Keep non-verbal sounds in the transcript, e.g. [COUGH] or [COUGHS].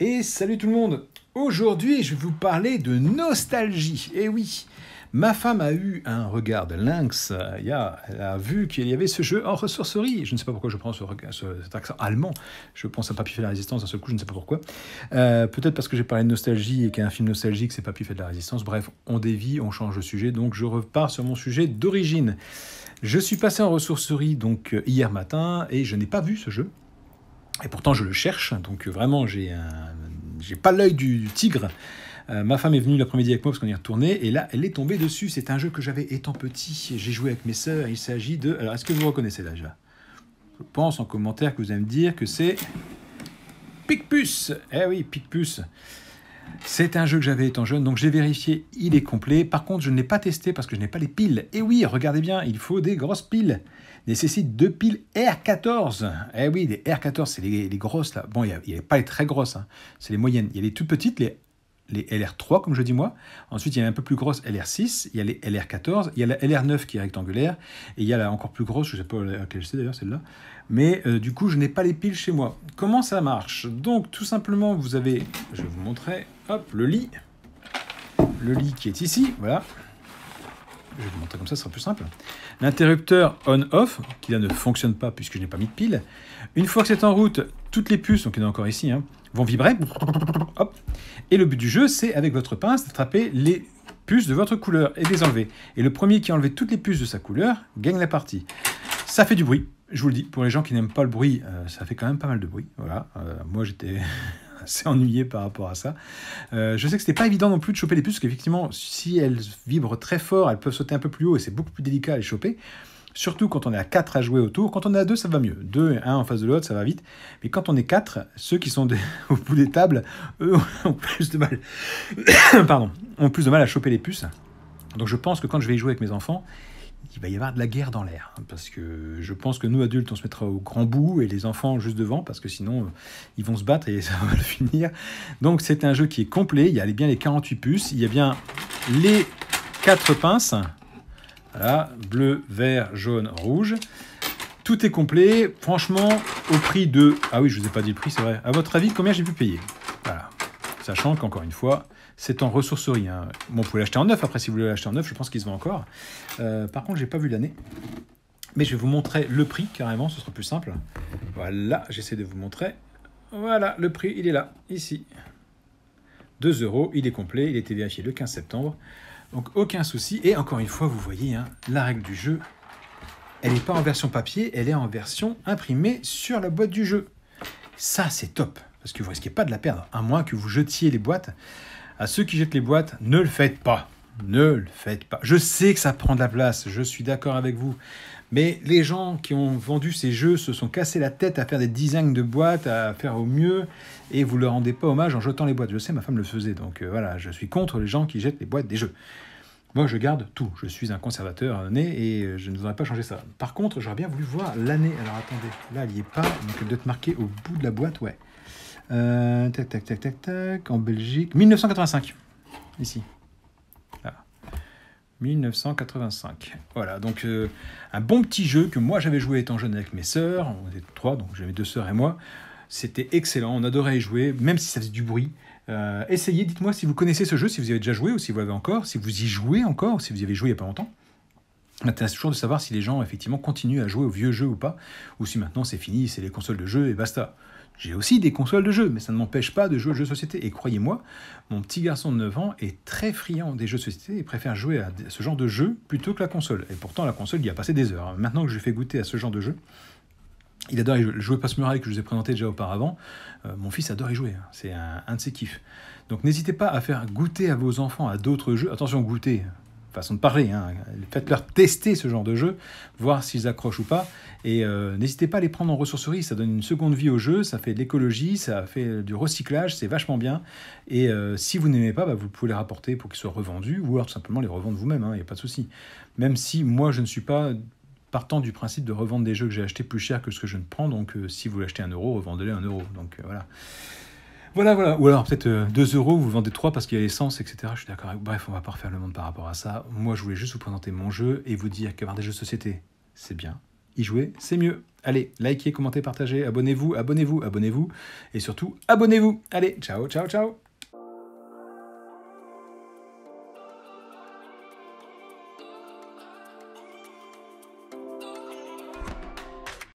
Et salut tout le monde Aujourd'hui, je vais vous parler de nostalgie. Eh oui Ma femme a eu un regard de lynx. Elle a vu qu'il y avait ce jeu en ressourcerie. Je ne sais pas pourquoi je prends ce, cet accent allemand. Je pense à Papy fait la résistance d'un seul coup, je ne sais pas pourquoi. Euh, peut-être parce que j'ai parlé de nostalgie et qu'un film nostalgique, c'est Papy fait de la résistance. Bref, on dévie, on change de sujet. Donc je repars sur mon sujet d'origine. Je suis passé en ressourcerie donc euh, hier matin et je n'ai pas vu ce jeu. Et pourtant, je le cherche. Donc, euh, vraiment, j'ai euh, j'ai pas l'œil du tigre. Euh, ma femme est venue l'après-midi avec moi parce qu'on est retourné et là elle est tombée dessus. C'est un jeu que j'avais étant petit, j'ai joué avec mes sœurs. Il s'agit de. Alors est-ce que vous reconnaissez là déjà Je pense en commentaire que vous allez me dire que c'est Picpus. Eh oui, Picpus. C'est un jeu que j'avais étant jeune, donc j'ai vérifié, il est complet. Par contre, je ne l'ai pas testé parce que je n'ai pas les piles. Et oui, regardez bien, il faut des grosses piles. Nécessite deux piles R14. Eh oui, les R14, c'est les, grosses là. Bon, il n'y a, pas les très grosses, hein. c'est les moyennes. Il y a les toutes petites, les les LR3, comme je dis moi. Ensuite, il y a un peu plus grosse LR6, il y a les LR14, il y a la LR9 qui est rectangulaire, et il y a la encore plus grosse, je ne sais pas laquelle c'est d'ailleurs celle-là. Mais euh, du coup, je n'ai pas les piles chez moi. Comment ça marche Donc, tout simplement, vous avez, je vais vous montrer, hop, le lit. Le lit qui est ici, voilà. Je vais vous montrer comme ça, ce sera plus simple. L'interrupteur on-off, qui là ne fonctionne pas puisque je n'ai pas mis de pile. Une fois que c'est en route, toutes les puces, donc il y en a encore ici, hein, vont vibrer. Hop, et le but du jeu, c'est avec votre pince d'attraper les puces de votre couleur et les enlever. Et le premier qui a enlevé toutes les puces de sa couleur gagne la partie. Ça fait du bruit, je vous le dis. Pour les gens qui n'aiment pas le bruit, euh, ça fait quand même pas mal de bruit. Voilà, euh, moi j'étais [LAUGHS] assez ennuyé par rapport à ça. Euh, je sais que c'était pas évident non plus de choper les puces, parce qu'effectivement, si elles vibrent très fort, elles peuvent sauter un peu plus haut et c'est beaucoup plus délicat à les choper. Surtout quand on est à 4 à jouer autour. Quand on est à 2, ça va mieux. 2 et 1 en face de l'autre, ça va vite. Mais quand on est 4, ceux qui sont [LAUGHS] au bout des tables, eux, [LAUGHS] ont plus de mal. [COUGHS] Pardon, ont plus de mal à choper les puces. Donc je pense que quand je vais y jouer avec mes enfants, il va y avoir de la guerre dans l'air. Parce que je pense que nous, adultes, on se mettra au grand bout et les enfants juste devant, parce que sinon, ils vont se battre et [LAUGHS] ça va le finir. Donc c'est un jeu qui est complet. Il y a bien les 48 puces, il y a bien les 4 pinces. Voilà, bleu, vert, jaune, rouge. Tout est complet. Franchement, au prix de... Ah oui, je vous ai pas dit le prix, c'est vrai. À votre avis, combien j'ai pu payer Voilà. Sachant qu'encore une fois, c'est en ressourcerie. Hein. Bon, vous pouvez l'acheter en neuf. Après, si vous voulez l'acheter en neuf, je pense qu'il se vend encore. Euh, par contre, je n'ai pas vu l'année. Mais je vais vous montrer le prix carrément, ce sera plus simple. Voilà, j'essaie de vous montrer. Voilà, le prix, il est là, ici. 2 euros, il est complet, il a été vérifié le 15 septembre. Donc aucun souci. Et encore une fois, vous voyez, hein, la règle du jeu, elle n'est pas en version papier, elle est en version imprimée sur la boîte du jeu. Ça, c'est top, parce que vous risquez pas de la perdre, à moins que vous jetiez les boîtes. À ceux qui jettent les boîtes, ne le faites pas. Ne le faites pas. Je sais que ça prend de la place, je suis d'accord avec vous. Mais les gens qui ont vendu ces jeux se sont cassés la tête à faire des designs de boîtes, à faire au mieux, et vous leur rendez pas hommage en jetant les boîtes. Je sais, ma femme le faisait, donc euh, voilà, je suis contre les gens qui jettent les boîtes des jeux. Moi, je garde tout. Je suis un conservateur né et euh, je ne voudrais pas changer ça. Par contre, j'aurais bien voulu voir l'année. Alors attendez, là, il n'y est pas, donc elle doit être marquée au bout de la boîte, ouais. Euh, tac, tac, tac, tac, tac, en Belgique, 1985, ici. 1985. Voilà, donc euh, un bon petit jeu que moi j'avais joué étant jeune avec mes sœurs. On était trois, donc j'avais deux sœurs et moi. C'était excellent, on adorait y jouer, même si ça faisait du bruit. Euh, essayez, dites-moi si vous connaissez ce jeu, si vous avez déjà joué ou si vous avez encore, si vous y jouez encore, si vous y avez joué il n'y a pas longtemps. m'intéresse toujours de savoir si les gens effectivement continuent à jouer aux vieux jeux ou pas, ou si maintenant c'est fini, c'est les consoles de jeux et basta. J'ai aussi des consoles de jeux, mais ça ne m'empêche pas de jouer aux jeux de société. Et croyez-moi, mon petit garçon de 9 ans est très friand des jeux de société et préfère jouer à ce genre de jeu plutôt que la console. Et pourtant, la console, il y a passé des heures. Maintenant que je lui fais goûter à ce genre de jeu, il adore jouer. Le jeu passe-muraille que je vous ai présenté déjà auparavant, euh, mon fils adore y jouer. Hein. C'est un, un, de ses kiffs. Donc n'hésitez pas à faire goûter à vos enfants à d'autres jeux. Attention, goûter, façon de parler. Hein. Faites-leur tester ce genre de jeu, voir s'ils accrochent ou pas. Et euh, n'hésitez pas à les prendre en ressourcerie, ça donne une seconde vie au jeu, ça fait de l'écologie, ça fait du recyclage, c'est vachement bien. Et euh, si vous n'aimez pas, bah, vous pouvez les rapporter pour qu'ils soient revendus, ou alors tout simplement les revendre vous-même, il hein, n'y a pas de souci. Même si moi je ne suis pas partant du principe de revendre des jeux que j'ai achetés plus cher que ce que je ne prends, donc euh, si vous l'achetez un euro, revendez-les un euro. Donc voilà. Voilà, voilà. Ou alors peut-être 2 euh, euros, vous vendez 3 parce qu'il y a l'essence, etc. Je suis d'accord. Bref, on va pas refaire le monde par rapport à ça. Moi, je voulais juste vous présenter mon jeu et vous dire qu'avoir des jeux de société, c'est bien. Y jouer, c'est mieux. Allez, likez, commentez, partagez, abonnez-vous, abonnez-vous, abonnez-vous. Et surtout, abonnez-vous. Allez, ciao, ciao, ciao.